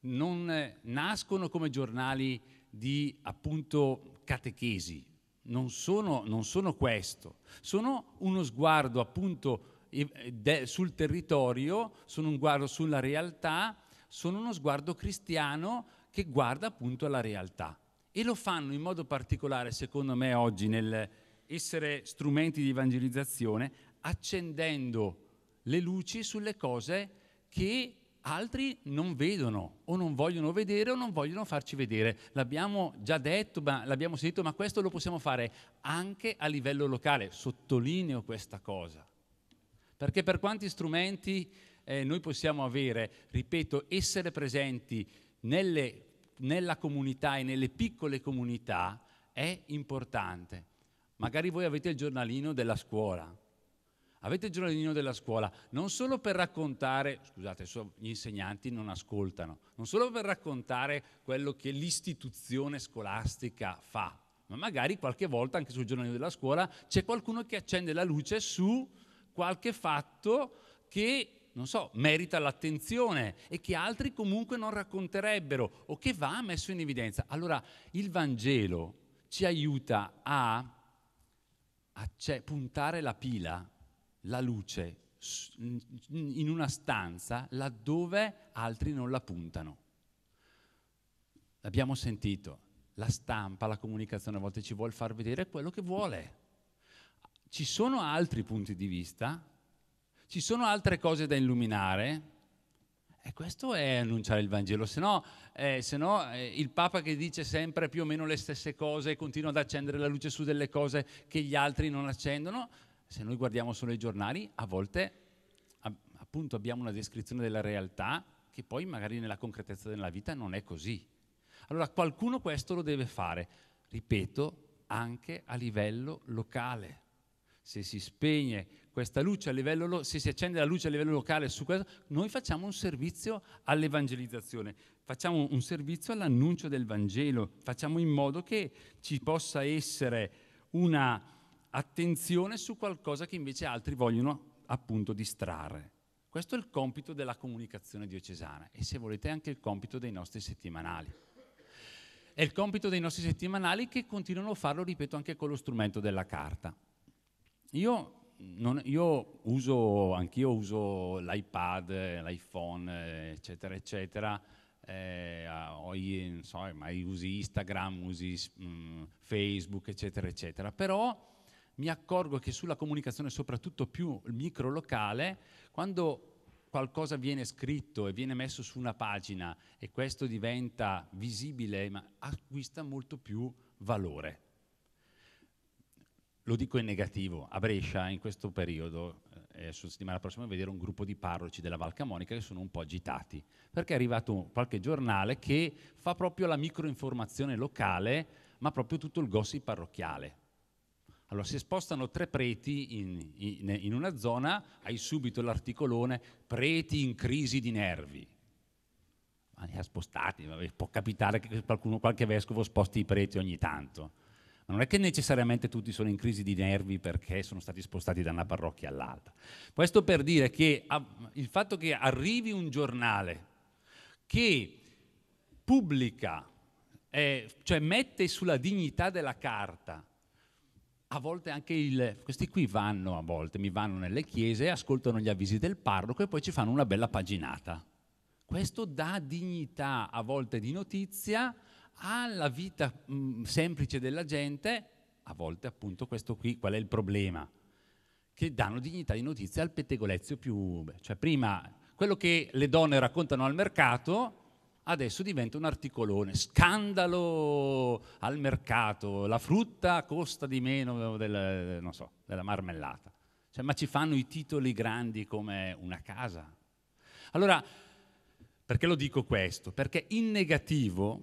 Speaker 3: non eh, nascono come giornali di appunto catechesi, non sono, non sono questo, sono uno sguardo appunto eh, sul territorio, sono un guardo sulla realtà sono uno sguardo cristiano che guarda appunto alla realtà. E lo fanno in modo particolare, secondo me, oggi nel essere strumenti di evangelizzazione, accendendo le luci sulle cose che altri non vedono o non vogliono vedere o non vogliono farci vedere. L'abbiamo già detto, ma l'abbiamo sentito, ma questo lo possiamo fare anche a livello locale. Sottolineo questa cosa. Perché per quanti strumenti eh, noi possiamo avere, ripeto, essere presenti nelle, nella comunità e nelle piccole comunità è importante. Magari voi avete il giornalino della scuola, avete il giornalino della scuola, non solo per raccontare, scusate, gli insegnanti non ascoltano, non solo per raccontare quello che l'istituzione scolastica fa, ma magari qualche volta anche sul giornalino della scuola c'è qualcuno che accende la luce su qualche fatto che non so, merita l'attenzione e che altri comunque non racconterebbero o che va messo in evidenza. Allora il Vangelo ci aiuta a, a cioè, puntare la pila, la luce, in una stanza laddove altri non la puntano. L'abbiamo sentito, la stampa, la comunicazione a volte ci vuole far vedere quello che vuole. Ci sono altri punti di vista, ci sono altre cose da illuminare? E questo è annunciare il Vangelo, se no, eh, se no eh, il Papa che dice sempre più o meno le stesse cose e continua ad accendere la luce su delle cose che gli altri non accendono, se noi guardiamo solo i giornali, a volte a, appunto abbiamo una descrizione della realtà che poi magari nella concretezza della vita non è così. Allora qualcuno questo lo deve fare, ripeto, anche a livello locale se si spegne questa luce a livello, se si accende la luce a livello locale su questo, noi facciamo un servizio all'evangelizzazione, facciamo un servizio all'annuncio del Vangelo, facciamo in modo che ci possa essere una attenzione su qualcosa che invece altri vogliono appunto distrarre. Questo è il compito della comunicazione diocesana e se volete anche il compito dei nostri settimanali. È il compito dei nostri settimanali che continuano a farlo, ripeto, anche con lo strumento della carta. Io, non, io uso, anch'io uso l'iPad, l'iPhone, eccetera, eccetera. Eh, ah, ho, so, usi Instagram, usi mh, mm, Facebook, eccetera, eccetera. Però mi accorgo che sulla comunicazione, soprattutto più micro locale, quando qualcosa viene scritto e viene messo su una pagina e questo diventa visibile, ma acquista molto più valore. Lo dico in negativo, a Brescia in questo periodo, eh, eh adesso settimana prossima, vedere un gruppo di parroci della Val Camonica che sono un po' agitati, perché è arrivato qualche giornale che fa proprio la microinformazione locale, ma proprio tutto il gossip parrocchiale. Allora, se spostano tre preti in, in, in, una zona, hai subito l'articolone preti in crisi di nervi. Ma li ha spostati, può capitare che qualcuno, qualche vescovo sposti i preti ogni tanto. Ma non è che necessariamente tutti sono in crisi di nervi perché sono stati spostati da una parrocchia all'altra. Questo per dire che ah, il fatto che arrivi un giornale che pubblica, eh, cioè mette sulla dignità della carta a volte anche il... questi qui vanno a volte, mi vanno nelle chiese, ascoltano gli avvisi del parroco e poi ci fanno una bella paginata. Questo dà dignità a volte di notizia alla vita mh, mm, semplice della gente, a volte appunto questo qui, qual è il problema? Che danno dignità di notizia al pettegolezzo più... Cioè prima quello che le donne raccontano al mercato adesso diventa un articolone, scandalo al mercato, la frutta costa di meno del, so, della marmellata. Cioè, ma ci fanno i titoli grandi come una casa. Allora, perché lo dico questo? Perché in negativo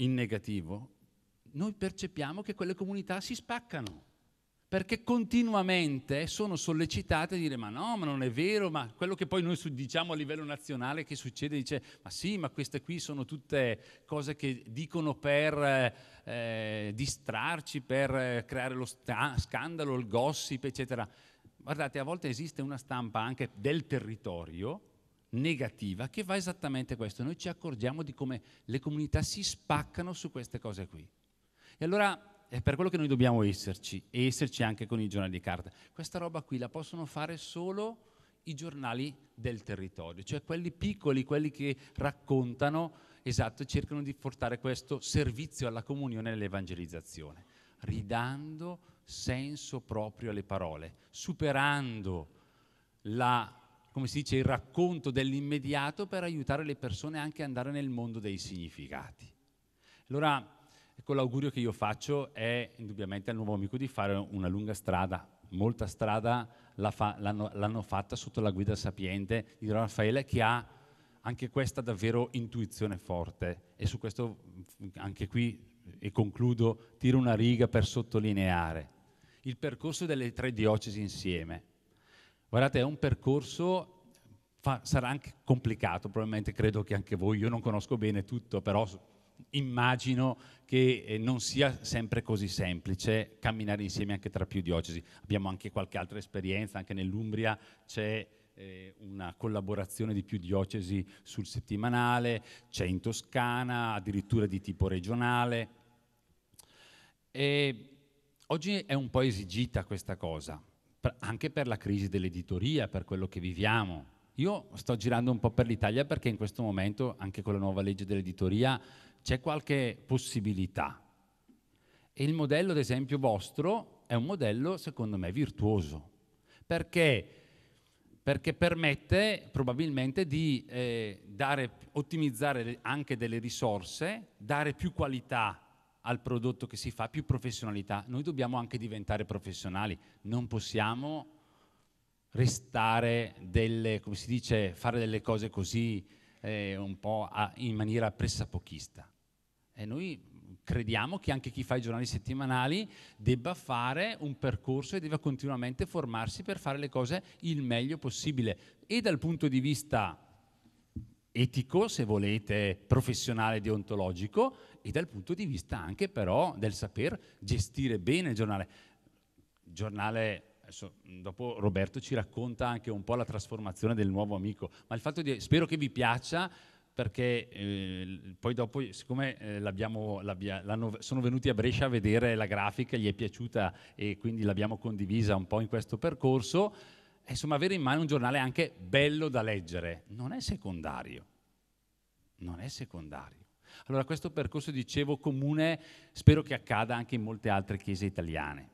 Speaker 3: in negativo, noi percepiamo che quelle comunità si spaccano, perché continuamente sono sollecitate a dire ma no, ma non è vero, ma quello che poi noi diciamo a livello nazionale che succede, dice ma sì, ma queste qui sono tutte cose che dicono per eh, distrarci, per eh, creare lo sta- scandalo, il gossip, eccetera. Guardate, a volte esiste una stampa anche del territorio negativa che va esattamente questo. Noi ci accorgiamo di come le comunità si spaccano su queste cose qui. E allora è per quello che noi dobbiamo esserci e esserci anche con i giornali di carta. Questa roba qui la possono fare solo i giornali del territorio, cioè quelli piccoli, quelli che raccontano, esatto, cercano di portare questo servizio alla comunione e all'evangelizzazione, ridando senso proprio alle parole, superando la come si dice, il racconto dell'immediato per aiutare le persone anche ad andare nel mondo dei significati. Allora, ecco, l'augurio che io faccio è indubbiamente al nuovo amico di fare una lunga strada, molta strada la fa, l'hanno, l'hanno, fatta sotto la guida sapiente di Raffaele che ha anche questa davvero intuizione forte e su questo anche qui e concludo tiro una riga per sottolineare il percorso delle tre diocesi insieme Guardate, è un percorso, fa, sarà anche complicato, probabilmente credo che anche voi, io non conosco bene tutto, però immagino che eh, non sia sempre così semplice camminare insieme anche tra più diocesi. Abbiamo anche qualche altra esperienza, anche nell'Umbria c'è eh, una collaborazione di più diocesi sul settimanale, c'è in Toscana, addirittura di tipo regionale. E oggi è un po' esigita questa cosa anche per la crisi dell'editoria, per quello che viviamo. Io sto girando un po' per l'Italia perché in questo momento, anche con la nuova legge dell'editoria, c'è qualche possibilità. E il modello, ad esempio, vostro è un modello, secondo me, virtuoso. Perché? perché permette probabilmente di eh, dare, ottimizzare anche delle risorse, dare più qualità al prodotto che si fa, più professionalità. Noi dobbiamo anche diventare professionali, non possiamo restare delle, come si dice, fare delle cose così eh, un po' a, in maniera pressapochista. E noi crediamo che anche chi fa i giornali settimanali debba fare un percorso e debba continuamente formarsi per fare le cose il meglio possibile e dal punto di vista etico, se volete, professionale deontologico e dal punto di vista anche però del saper gestire bene il giornale. Il giornale Adesso, dopo Roberto ci racconta anche un po' la trasformazione del nuovo amico, ma il fatto di, spero che vi piaccia perché eh, poi dopo, siccome eh, sono venuti a Brescia a vedere la grafica, gli è piaciuta e quindi l'abbiamo condivisa un po' in questo percorso, eh, insomma, avere in mano un giornale anche bello da leggere non è secondario. Non è secondario. Allora questo percorso, dicevo, comune spero che accada anche in molte altre chiese italiane,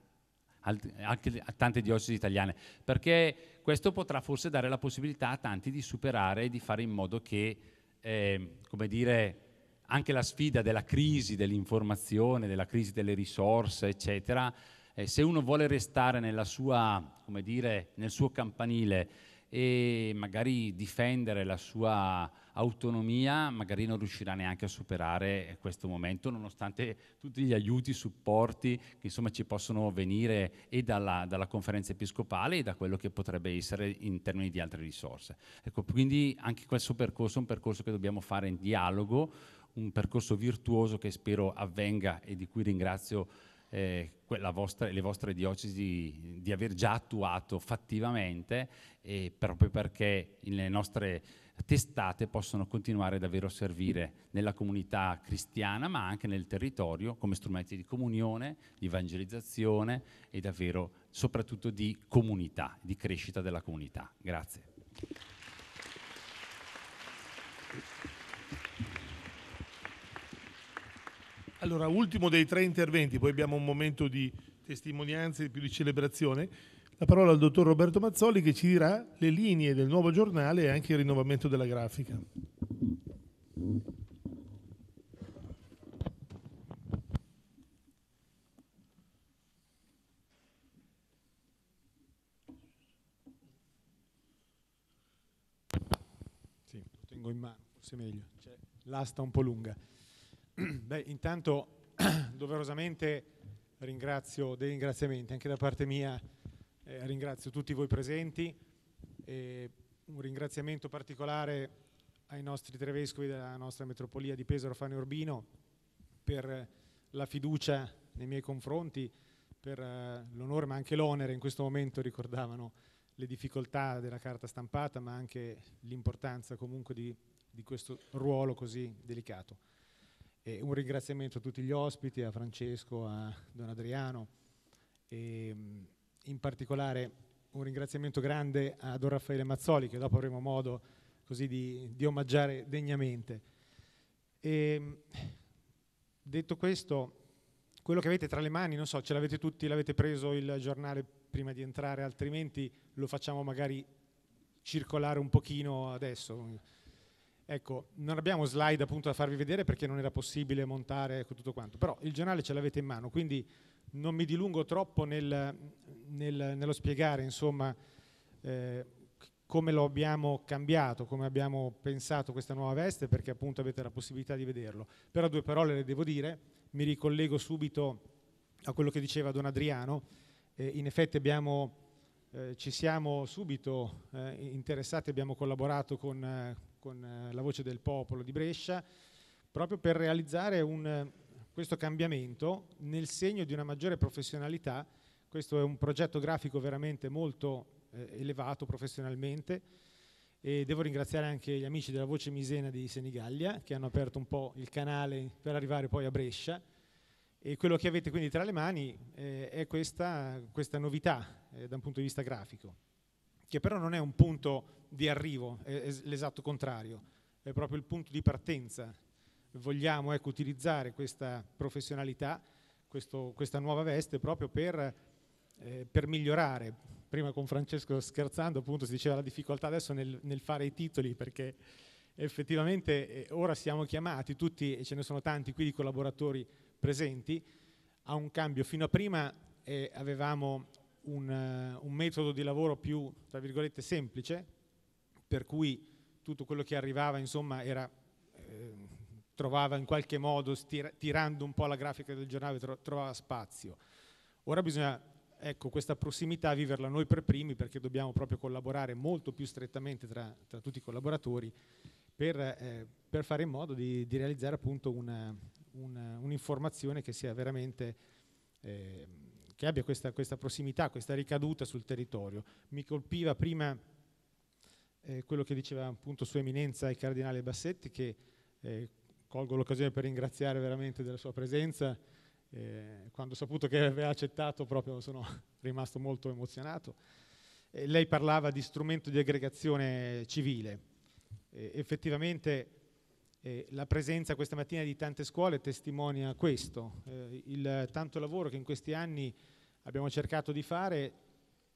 Speaker 3: anche a tante diocesi italiane, perché questo potrà forse dare la possibilità a tanti di superare e di fare in modo che, eh, come dire, anche la sfida della crisi dell'informazione, della crisi delle risorse, eccetera, eh, se uno vuole restare sua, dire, nel suo campanile e magari difendere la sua autonomia, magari non riuscirà neanche a superare questo momento, nonostante tutti gli aiuti, supporti che insomma ci possono venire e dalla, dalla conferenza episcopale e da quello che potrebbe essere in termini di altre risorse. Ecco, quindi anche questo percorso è un percorso che dobbiamo fare in dialogo, un percorso virtuoso che spero avvenga e di cui ringrazio eh, vostra, le vostre diocesi di, aver già attuato fattivamente, e proprio perché le nostre testate possono continuare davvero a servire nella comunità cristiana, ma anche nel territorio, come strumenti di comunione, di evangelizzazione e davvero soprattutto di comunità, di crescita della comunità. Grazie.
Speaker 1: Allora, ultimo dei tre interventi, poi abbiamo un momento di testimonianze e più di celebrazione. La parola al dottor Roberto Mazzoli che ci dirà le linee del nuovo giornale e anche il rinnovamento della grafica.
Speaker 4: Sì, lo tengo in mano, forse meglio, c'è cioè, l'asta un po' lunga. Beh, intanto doverosamente ringrazio dei ringraziamenti anche da parte mia, eh, ringrazio tutti voi presenti e un ringraziamento particolare ai nostri tre vescovi della nostra metropolia di Pesaro, Fano e Urbino per la fiducia nei miei confronti, per eh, l'onore ma anche l'onere in questo momento ricordavano le difficoltà della carta stampata ma anche l'importanza comunque di, di questo ruolo così delicato. E un ringraziamento a tutti gli ospiti, a Francesco, a Don Adriano e mm, in particolare un ringraziamento grande a Don Raffaele Mazzoli che dopo avremo modo così di, di omaggiare degnamente. E, mm, detto questo, quello che avete tra le mani, non so, ce l'avete tutti, l'avete preso il giornale prima di entrare, altrimenti lo facciamo magari circolare un pochino adesso. Ecco, non abbiamo slide appunto da farvi vedere perché non era possibile montare ecco, tutto quanto, però il giornale ce l'avete in mano, quindi non mi dilungo troppo nel, nel, nello spiegare insomma, eh, come lo abbiamo cambiato, come abbiamo pensato questa nuova veste, perché appunto avete la possibilità di vederlo. Però due parole le devo dire, mi ricollego subito a quello che diceva Don Adriano, eh, in effetti abbiamo, eh, ci siamo subito eh, interessati, abbiamo collaborato con eh, con eh, la voce del popolo di Brescia, proprio per realizzare un, questo cambiamento nel segno di una maggiore professionalità. Questo è un progetto grafico veramente molto eh, elevato professionalmente e devo ringraziare anche gli amici della Voce Misena di Senigallia che hanno aperto un po' il canale per arrivare poi a Brescia. E quello che avete quindi tra le mani eh, è questa, questa novità eh, da un punto di vista grafico, che però non è un punto di arrivo, è, è l'esatto contrario, è proprio il punto di partenza. Vogliamo ecco, utilizzare questa professionalità, questo, questa nuova veste proprio per, eh, per, migliorare. Prima con Francesco scherzando appunto si diceva la difficoltà adesso nel, nel fare i titoli perché effettivamente eh, ora siamo chiamati tutti, e ce ne sono tanti qui di collaboratori presenti, a un cambio. Fino a prima eh, avevamo un, uh, un, metodo di lavoro più, tra virgolette, semplice, per cui tutto quello che arrivava insomma era, eh, trovava in qualche modo, stira, tirando un po' la grafica del giornale, tro, trovava spazio. Ora bisogna, ecco, questa prossimità viverla noi per primi perché dobbiamo proprio collaborare molto più strettamente tra, tra tutti i collaboratori per, eh, per, fare in modo di, di realizzare appunto un'informazione che sia veramente... Eh, che abbia questa, questa prossimità, questa ricaduta sul territorio. Mi colpiva prima eh, quello che diceva appunto Sua Eminenza il Cardinale Bassetti, che eh, colgo l'occasione per ringraziare veramente della sua presenza. Eh, quando ho saputo che aveva accettato proprio sono rimasto molto emozionato. Eh, lei parlava di strumento di aggregazione civile. effettivamente eh, la presenza questa mattina di tante scuole testimonia questo, eh, il tanto lavoro che in questi anni abbiamo cercato di fare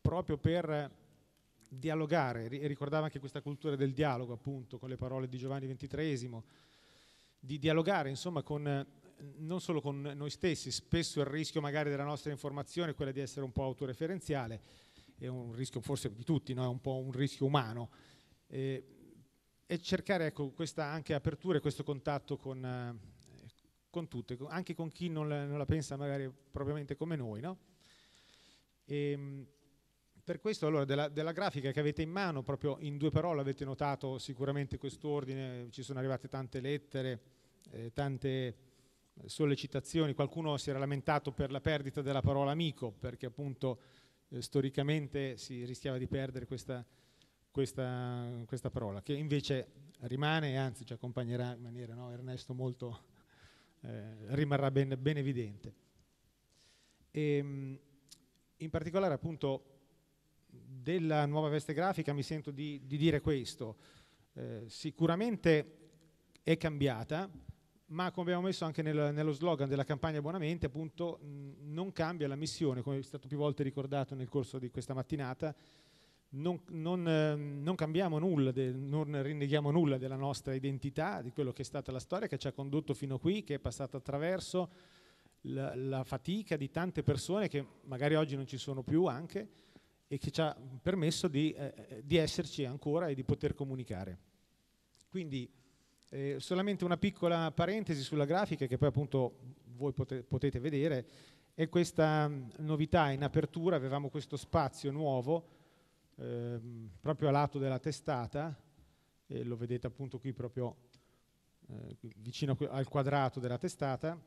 Speaker 4: proprio per dialogare, e ricordava anche questa cultura del dialogo appunto con le parole di Giovanni XXIII, di dialogare insomma con, non solo con noi stessi, spesso il rischio magari della nostra informazione è quello di essere un po' autoreferenziale, è un rischio forse di tutti, no? è un po' un rischio umano, e, e cercare ecco, questa anche apertura e questo contatto con, con tutte, anche con chi non la, non la, pensa magari propriamente come noi. No? E, ehm, per questo allora della, della, grafica che avete in mano, proprio in due parole avete notato sicuramente quest'ordine, ci sono arrivate tante lettere, eh, tante sollecitazioni, qualcuno si era lamentato per la perdita della parola amico, perché appunto eh, storicamente si rischiava di perdere questa, questa, questa, parola, che invece rimane e anzi ci accompagnerà in maniera, no, Ernesto, molto, eh, rimarrà ben, ben evidente. E, ehm, in particolare appunto della nuova veste grafica mi sento di, di dire questo. Eh, sicuramente è cambiata, ma come abbiamo messo anche nel, nello slogan della campagna Buonamente, appunto mh, non cambia la missione, come è stato più volte ricordato nel corso di questa mattinata, non, non, eh, non cambiamo nulla, de, non rinneghiamo nulla della nostra identità, di quello che è stata la storia che ci ha condotto fino qui, che è passata attraverso la, la fatica di tante persone che magari oggi non ci sono più anche, e che ci ha permesso di, eh, eh, di esserci ancora e di poter comunicare. Quindi eh, solamente una piccola parentesi sulla grafica che poi appunto voi pote potete vedere è questa mm, novità in apertura, avevamo questo spazio nuovo eh, proprio a lato della testata, e lo vedete appunto qui proprio eh, vicino al quadrato della testata,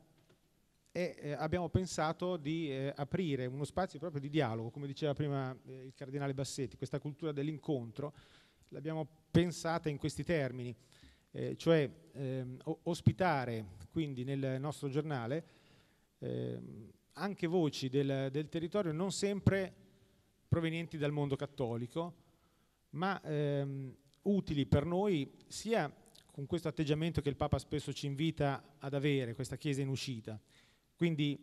Speaker 4: e eh, abbiamo pensato di eh, aprire uno spazio proprio di dialogo, come diceva prima eh, il cardinale Bassetti, questa cultura dell'incontro l'abbiamo pensata in questi termini, eh, cioè ehm, ospitare quindi nel nostro giornale ehm, anche voci del, del, territorio non sempre provenienti dal mondo cattolico, ma ehm, utili per noi sia con questo atteggiamento che il Papa spesso ci invita ad avere, questa Chiesa in uscita, quindi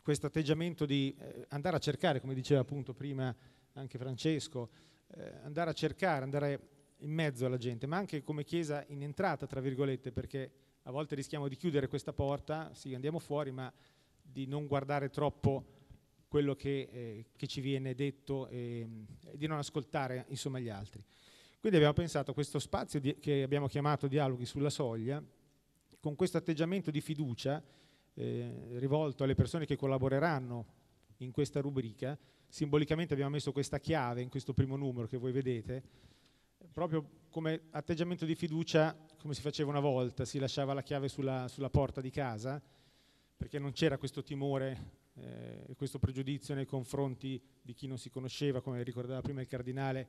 Speaker 4: questo atteggiamento di eh, andare a cercare, come diceva appunto prima anche Francesco, eh, andare a cercare, andare in mezzo alla gente, ma anche come chiesa in entrata, tra virgolette, perché a volte rischiamo di chiudere questa porta, sì, andiamo fuori, ma di non guardare troppo quello che, eh, che ci viene detto e, e, di non ascoltare insomma gli altri. Quindi abbiamo pensato a questo spazio di, che abbiamo chiamato Dialoghi sulla soglia, con questo atteggiamento di fiducia eh, rivolto alle persone che collaboreranno in questa rubrica, simbolicamente abbiamo messo questa chiave in questo primo numero che voi vedete, proprio come atteggiamento di fiducia, come si faceva una volta, si lasciava la chiave sulla, sulla porta di casa, perché non c'era questo timore eh, questo pregiudizio nei confronti di chi non si conosceva, come ricordava prima il cardinale,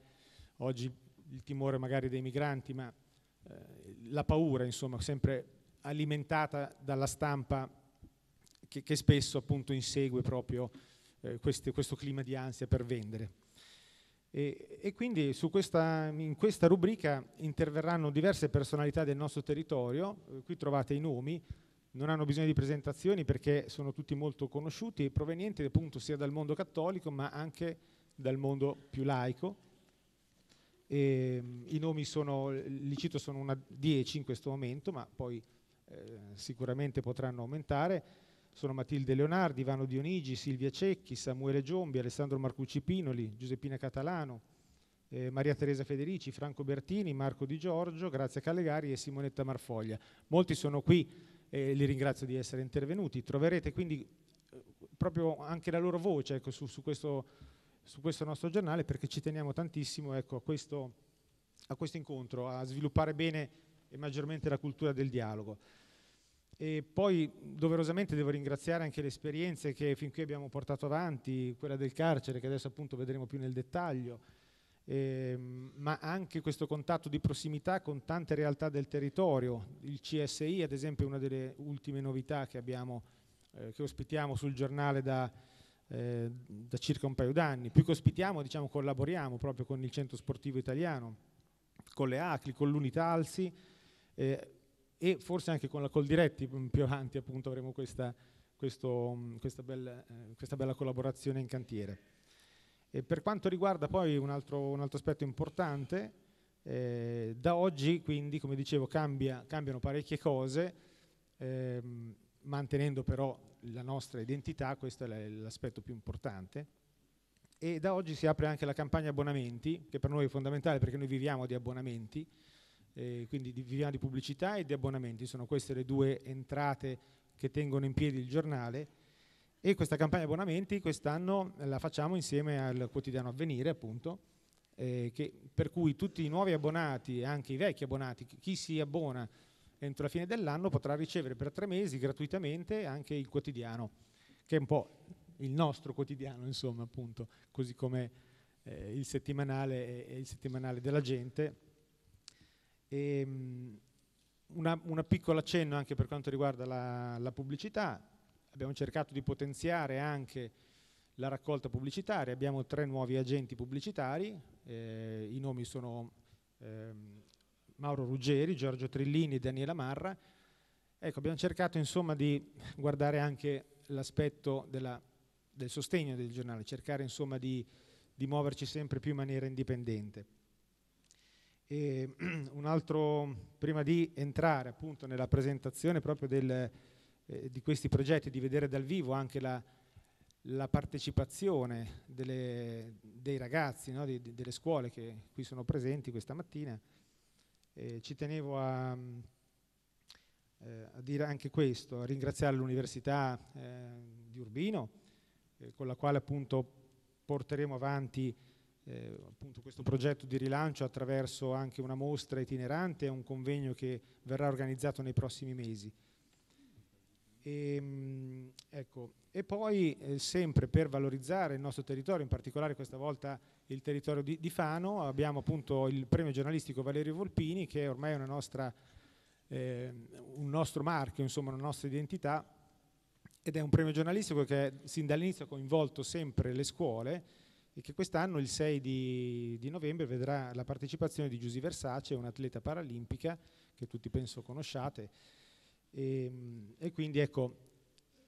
Speaker 4: oggi il timore magari dei migranti, ma eh, la paura, insomma, sempre alimentata dalla stampa che, che spesso appunto insegue proprio eh, queste, questo clima di ansia per vendere. E, e quindi questa, in questa rubrica interverranno diverse personalità del nostro territorio, eh, qui trovate i nomi, non hanno bisogno di presentazioni perché sono tutti molto conosciuti, provenienti appunto sia dal mondo cattolico ma anche dal mondo più laico. E, I nomi sono, li cito sono una 10 in questo momento, ma poi eh, sicuramente potranno aumentare sono Matilde Leonardi, Ivano Dionigi, Silvia Cecchi, Samuele Giombi, Alessandro Marcucci Pinoli, Giuseppina Catalano, eh, Maria Teresa Federici, Franco Bertini, Marco Di Giorgio, Grazia Callegari e Simonetta Marfoglia. Molti sono qui e eh, li ringrazio di essere intervenuti. Troverete quindi eh, proprio anche la loro voce ecco, su, su, questo, su, questo, nostro giornale perché ci teniamo tantissimo ecco, a, questo, a questo incontro, a sviluppare bene e maggiormente la cultura del dialogo. E poi doverosamente devo ringraziare anche le esperienze che fin qui abbiamo portato avanti, quella del carcere che adesso appunto vedremo più nel dettaglio, eh, ma anche questo contatto di prossimità con tante realtà del territorio. Il CSI ad esempio è una delle ultime novità che, abbiamo, eh, che ospitiamo sul giornale da, eh, da circa un paio d'anni. Più che ospitiamo diciamo collaboriamo proprio con il Centro Sportivo Italiano, con le ACLI, con l'Unitalsi. Eh, e forse anche con la Coldiretti mm, più avanti appunto avremo questa, questo, mm, questa, bella, eh, questa bella collaborazione in cantiere. E per quanto riguarda poi un altro, un altro aspetto importante, eh, da oggi quindi, come dicevo, cambia, cambiano parecchie cose, ehm, mantenendo però la nostra identità, questo è l'aspetto più importante. E da oggi si apre anche la campagna abbonamenti, che per noi è fondamentale perché noi viviamo di abbonamenti, eh, quindi viviamo di pubblicità e di abbonamenti, sono queste le due entrate che tengono in piedi il giornale e questa campagna abbonamenti quest'anno la facciamo insieme al quotidiano Avvenire appunto, eh, che, per cui tutti i nuovi abbonati e anche i vecchi abbonati, chi si abbona entro la fine dell'anno potrà ricevere per tre mesi gratuitamente anche il quotidiano, che è un po' il nostro quotidiano, insomma, appunto, così come eh, il settimanale e il settimanale della gente Ehm, una, una, piccola accenno anche per quanto riguarda la, la pubblicità, abbiamo cercato di potenziare anche la raccolta pubblicitaria, abbiamo tre nuovi agenti pubblicitari, eh, i nomi sono eh, Mauro Ruggeri, Giorgio Trillini e Daniela Marra. Ecco, abbiamo cercato insomma di guardare anche l'aspetto del sostegno del giornale, cercare insomma di, di, muoverci sempre più in maniera indipendente. E un altro, prima di entrare appunto nella presentazione proprio del, eh, di questi progetti, di vedere dal vivo anche la, la partecipazione delle, dei ragazzi no, di, di, delle scuole che qui sono presenti questa mattina, eh, ci tenevo a, eh, a, dire anche questo, a ringraziare l'Università eh, di Urbino, eh, con la quale appunto porteremo avanti eh, appunto questo progetto di rilancio attraverso anche una mostra itinerante e un convegno che verrà organizzato nei prossimi mesi. E, ehm, ecco, e poi eh, sempre per valorizzare il nostro territorio, in particolare questa volta il territorio di, di, Fano, abbiamo appunto il premio giornalistico Valerio Volpini che è ormai nostra, eh, un nostro marchio, insomma una nostra identità ed è un premio giornalistico che sin dall'inizio ha coinvolto sempre le scuole e che quest'anno il 6 di, di, novembre vedrà la partecipazione di Giusy Versace, un'atleta paralimpica che tutti penso conosciate. E, ehm, e quindi ecco,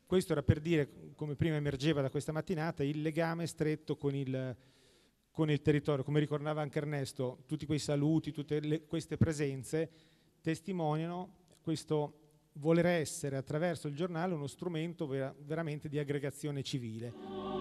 Speaker 4: questo era per dire, come prima emergeva da questa mattinata, il legame stretto con il, con il territorio. Come ricordava anche Ernesto, tutti quei saluti, tutte le, queste presenze testimoniano questo voler essere attraverso il giornale uno strumento vera, veramente di aggregazione civile.